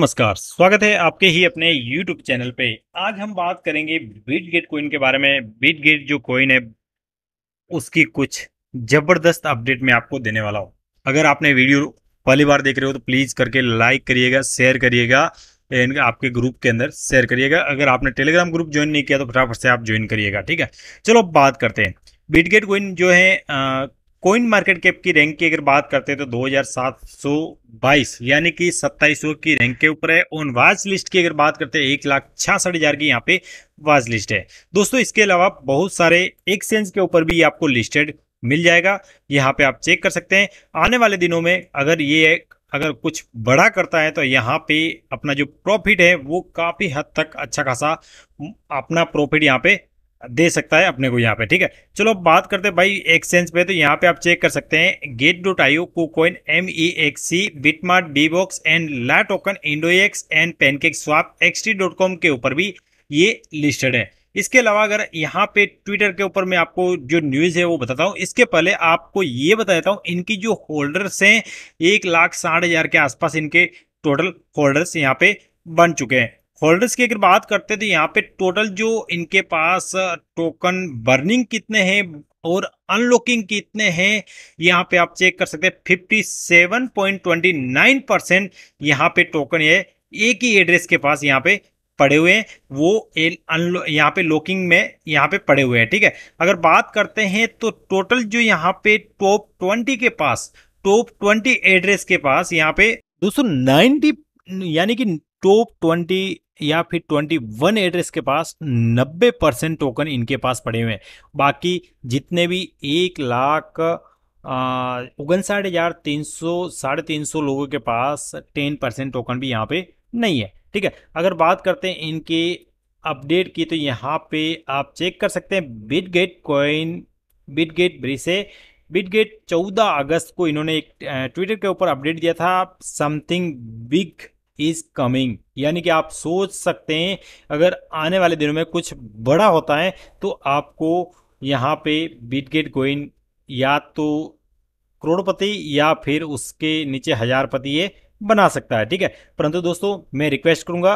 नमस्कार स्वागत है आपके ही अपने YouTube चैनल पे आज हम बात करेंगे बीट गेट कोइन के बारे में बीट गेट जो कोइन है उसकी कुछ जबरदस्त अपडेट मैं आपको देने वाला हूँ अगर आपने वीडियो पहली बार देख रहे हो तो प्लीज करके लाइक करिएगा शेयर करिएगा आपके ग्रुप के अंदर शेयर करिएगा अगर आपने टेलीग्राम ग्रुप ज्वाइन नहीं किया तो फटाफट से आप ज्वाइन करिएगा ठीक है चलो बात करते हैं बीट गेट कोइन जो है आ, कोइन मार्केट कैप की रैंक की अगर बात करते हैं तो 2722 यानी कि 2700 की रैंक के ऊपर है ऑन वाच लिस्ट की अगर बात करते हैं एक लाख छियासठ हजार की यहाँ पे वाच लिस्ट है दोस्तों इसके अलावा बहुत सारे एक्सचेंज के ऊपर भी आपको लिस्टेड मिल जाएगा यहाँ पे आप चेक कर सकते हैं आने वाले दिनों में अगर ये अगर कुछ बड़ा करता है तो यहाँ पे अपना जो प्रॉफिट है वो काफ़ी हद तक अच्छा खासा अपना प्रॉफिट यहाँ पे दे सकता है अपने को यहाँ पे ठीक है चलो अब बात करते हैं भाई एक्सचेंज पे तो यहाँ पे आप चेक कर सकते हैं गेट डॉट डोट को KuCoin M E X C BitMart B box and LA token Indoex and PancakeSwap XT dot com के ऊपर भी ये लिस्टेड है इसके अलावा अगर यहाँ पे ट्विटर के ऊपर मैं आपको जो न्यूज़ है वो बताता हूँ इसके पहले आपको ये बता देता हूँ इनकी जो होल्डर्स हैं एक लाख साठ हज़ार के आसपास इनके टोटल होल्डर्स यहाँ पे बन चुके हैं होल्डर्स की अगर बात करते हैं तो यहाँ पे टोटल जो इनके पास टोकन बर्निंग कितने हैं और अनलॉकिंग कितने हैं यहाँ पे आप चेक कर सकते हैं fifty seven point twenty nine percent यहाँ पे टोकन ये एक ही एड्रेस के पास यहाँ पे पड़े हुए हैं वो यहाँ पे लॉकिंग में यहाँ पे पड़े हुए हैं ठीक है अगर बात करते हैं तो टोटल जो यहाँ पे टॉप ट्वेंटी के पास टॉप ट्वेंटी एड्रेस के पास यहाँ पे दो यानी कि टॉप ट्वेंटी या फिर ट्वेंटी वन एड्रेस के पास नब्बे परसेंट टोकन इनके पास पड़े हुए हैं बाकी जितने भी एक लाख उगनसाठ हजार तीन सौ साढ़े तीन सौ लोगों के पास टेन परसेंट टोकन भी यहाँ पे नहीं है ठीक है अगर बात करते हैं इनके अपडेट की तो यहाँ पे आप चेक कर सकते हैं Bitget coin Bitget price Bitget चौदह अगस्त को इन्होंने एक ट्विटर के ऊपर अपडेट दिया था समथिंग बिग इज कमिंग यानी कि आप सोच सकते हैं अगर आने वाले दिनों में कुछ बड़ा होता है तो आपको यहाँ पे बिटगेट गेट गोइन या तो करोड़पति या फिर उसके नीचे हजारपति ये बना सकता है ठीक है परंतु दोस्तों मैं रिक्वेस्ट करूँगा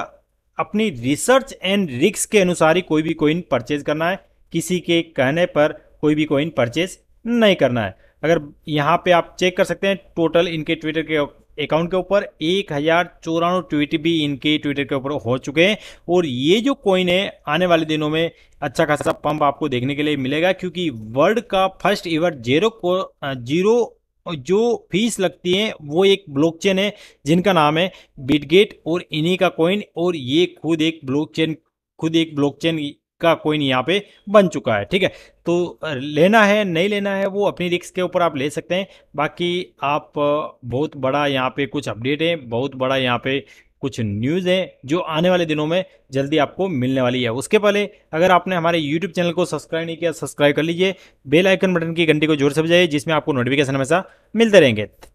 अपनी रिसर्च एंड रिक्स के अनुसार ही कोई भी कोइन परचेज करना है किसी के कहने पर कोई भी कोइन परचेज नहीं करना है अगर यहाँ पे आप चेक कर सकते हैं टोटल इनके ट्विटर के अकाउंट के ऊपर एक हजार चौरानवे ट्वीट भी इनके ट्विटर के ऊपर हो चुके हैं और ये जो कॉइन है आने वाले दिनों में अच्छा खासा पंप आपको देखने के लिए मिलेगा क्योंकि वर्ल्ड का फर्स्ट इवर जेरो जीरो जो फीस लगती है वो एक ब्लॉकचेन है जिनका नाम है बिटगेट और इन्हीं का कॉइन और ये खुद एक ब्लॉकचेन खुद एक ब्लॉकचेन का नहीं यहाँ पे बन चुका है ठीक है तो लेना है नहीं लेना है वो अपनी रिक्स के ऊपर आप ले सकते हैं बाकी आप बहुत बड़ा यहाँ पे कुछ अपडेट है बहुत बड़ा यहाँ पे कुछ न्यूज़ है जो आने वाले दिनों में जल्दी आपको मिलने वाली है उसके पहले अगर आपने हमारे यूट्यूब चैनल को सब्सक्राइब नहीं किया सब्सक्राइब कर लीजिए बेल आइकन बटन की घंटी को जोर से बजाइए जिसमें आपको नोटिफिकेशन हमेशा मिलते रहेंगे